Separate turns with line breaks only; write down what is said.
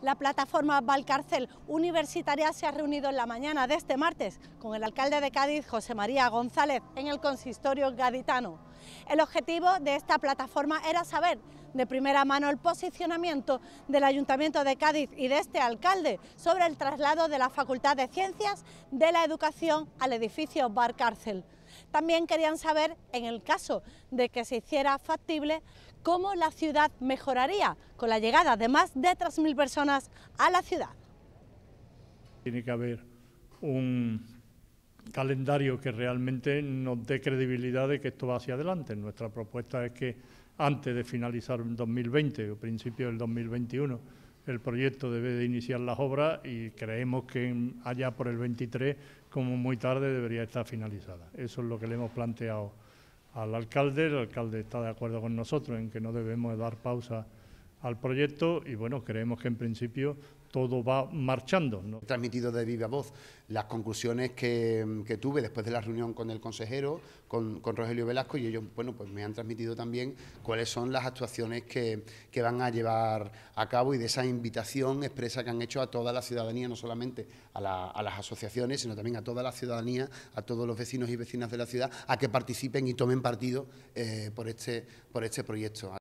La plataforma Valcarcel Universitaria se ha reunido en la mañana de este martes con el alcalde de Cádiz, José María González, en el consistorio gaditano. El objetivo de esta plataforma era saber de primera mano el posicionamiento del Ayuntamiento de Cádiz y de este alcalde sobre el traslado de la Facultad de Ciencias de la Educación al edificio Bar Cárcel. También querían saber, en el caso de que se hiciera factible, cómo la ciudad mejoraría con la llegada de más de 3.000 personas a la ciudad.
Tiene que haber un calendario que realmente nos dé credibilidad de que esto va hacia adelante. Nuestra propuesta es que antes de finalizar el 2020 o principio del 2021 el proyecto debe de iniciar las obras y creemos que allá por el 23, como muy tarde, debería estar finalizada. Eso es lo que le hemos planteado al alcalde. El alcalde está de acuerdo con nosotros en que no debemos dar pausa al proyecto
y bueno, creemos que en principio todo va marchando. ¿no? He transmitido de viva voz las conclusiones que, que, tuve después de la reunión con el consejero, con, con, Rogelio Velasco, y ellos bueno, pues me han transmitido también cuáles son las actuaciones que, van a llevar a cabo y de esa invitación expresa que han hecho a toda la ciudadanía, no solamente a, las asociaciones, sino también a toda la ciudadanía, a todos los vecinos y vecinas de la ciudad, a que participen y tomen partido eh, por, este, por este proyecto.